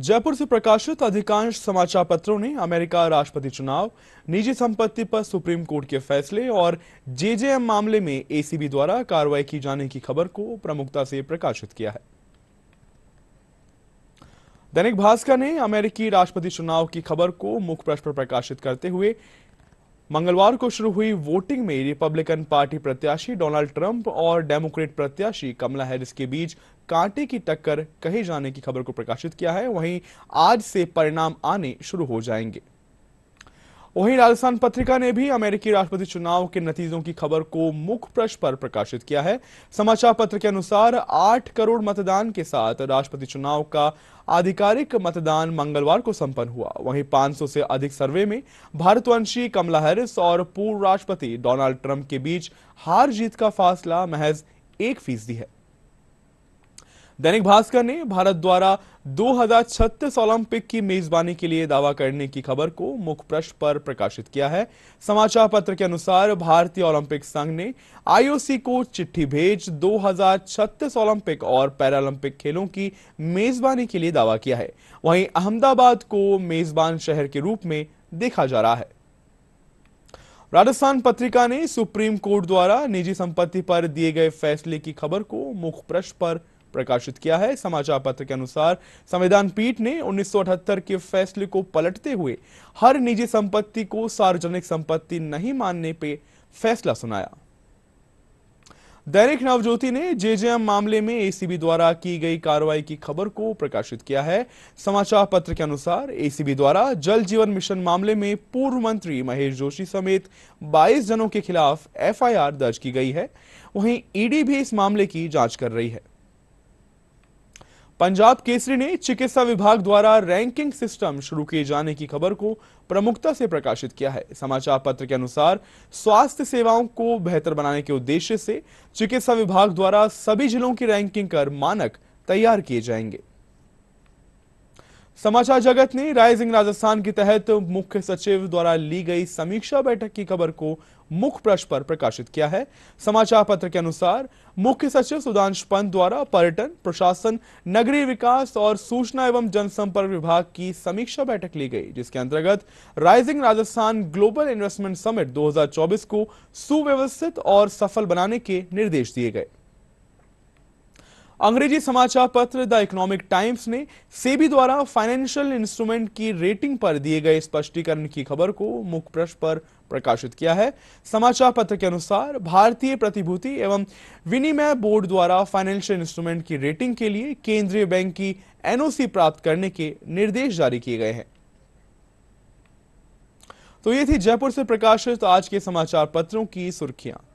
जयपुर से प्रकाशित अधिकांश समाचार पत्रों ने अमेरिका राष्ट्रपति चुनाव निजी संपत्ति पर सुप्रीम कोर्ट के फैसले और जेजेएम मामले में एसीबी द्वारा कार्रवाई की जाने की खबर को प्रमुखता से प्रकाशित किया है दैनिक भास्कर ने अमेरिकी राष्ट्रपति चुनाव की खबर को मुख्य प्रश्न पर प्रकाशित करते हुए मंगलवार को शुरू हुई वोटिंग में रिपब्लिकन पार्टी प्रत्याशी डोनाल्ड ट्रंप और डेमोक्रेट प्रत्याशी कमला हैरिस के बीच कांटे की टक्कर कहे जाने की खबर को प्रकाशित किया है वहीं आज से परिणाम आने शुरू हो जाएंगे वहीं राजस्थान पत्रिका ने भी अमेरिकी राष्ट्रपति चुनाव के नतीजों की खबर को मुख्य प्रश्न पर प्रकाशित किया है समाचार पत्र के अनुसार आठ करोड़ मतदान के साथ राष्ट्रपति चुनाव का आधिकारिक मतदान मंगलवार को संपन्न हुआ वहीं 500 से अधिक सर्वे में भारतवंशी कमला हैरिस और पूर्व राष्ट्रपति डोनाल्ड ट्रंप के बीच हार जीत का फासला महज एक फीसदी है दैनिक भास्कर ने भारत द्वारा 2036 ओलंपिक की मेजबानी के लिए दावा करने की खबर को मुख्य प्रश्न पर प्रकाशित किया है समाचार पत्र के अनुसार भारतीय ओलंपिक संघ ने आईओसी को चिट्ठी भेज 2036 ओलंपिक और पैरालंपिक खेलों की मेजबानी के लिए दावा किया है वहीं अहमदाबाद को मेजबान शहर के रूप में देखा जा रहा है राजस्थान पत्रिका ने सुप्रीम कोर्ट द्वारा निजी संपत्ति पर दिए गए फैसले की खबर को मुख्य प्रश्न पर प्रकाशित किया है समाचार पत्र के अनुसार संविधान पीठ ने 1978 के फैसले को पलटते हुए हर निजी संपत्ति को सार्वजनिक संपत्ति नहीं मानने पे फैसला सुनाया दैनिक नवज्योति ने जेजेएम मामले में एसीबी द्वारा की गई कार्रवाई की खबर को प्रकाशित किया है समाचार पत्र के अनुसार एसीबी द्वारा जल जीवन मिशन मामले में पूर्व मंत्री महेश जोशी समेत 22 जनों के खिलाफ एफआईआर दर्ज की गई है वहीं ईडी भी इस मामले की जांच कर रही है पंजाब केसरी ने चिकित्सा विभाग द्वारा रैंकिंग सिस्टम शुरू किए जाने की खबर को प्रमुखता से प्रकाशित किया है समाचार पत्र के अनुसार स्वास्थ्य सेवाओं को बेहतर बनाने के उद्देश्य से चिकित्सा विभाग द्वारा सभी जिलों की रैंकिंग कर मानक तैयार किए जाएंगे समाचार जगत ने राइजिंग राजस्थान के तहत मुख्य सचिव द्वारा ली गई समीक्षा बैठक की खबर को मुख्य प्रश्न पर प्रकाशित किया है समाचार पत्र के अनुसार मुख्य सचिव सुधांश पंत द्वारा पर्यटन प्रशासन नगरीय विकास और सूचना एवं जनसंपर्क विभाग की समीक्षा बैठक ली गई जिसके अंतर्गत rising Rajasthan global investment summit 2024 को सुव्यवस्थित और सफल बनाने के निर्देश दिए गए अंग्रेजी समाचार पत्र द इकोनॉमिक टाइम्स ने सेबी द्वारा फाइनेंशियल इंस्ट्रूमेंट की रेटिंग पर दिए गए स्पष्टीकरण की खबर को मुख्य प्रश्न पर प्रकाशित किया है समाचार पत्र के अनुसार भारतीय प्रतिभूति एवं विनिमय बोर्ड द्वारा फाइनेंशियल इंस्ट्रूमेंट की रेटिंग के लिए केंद्रीय बैंक की एनओसी प्राप्त करने के निर्देश जारी किए गए हैं तो ये थी जयपुर से प्रकाशित आज के समाचार पत्रों की सुर्खियां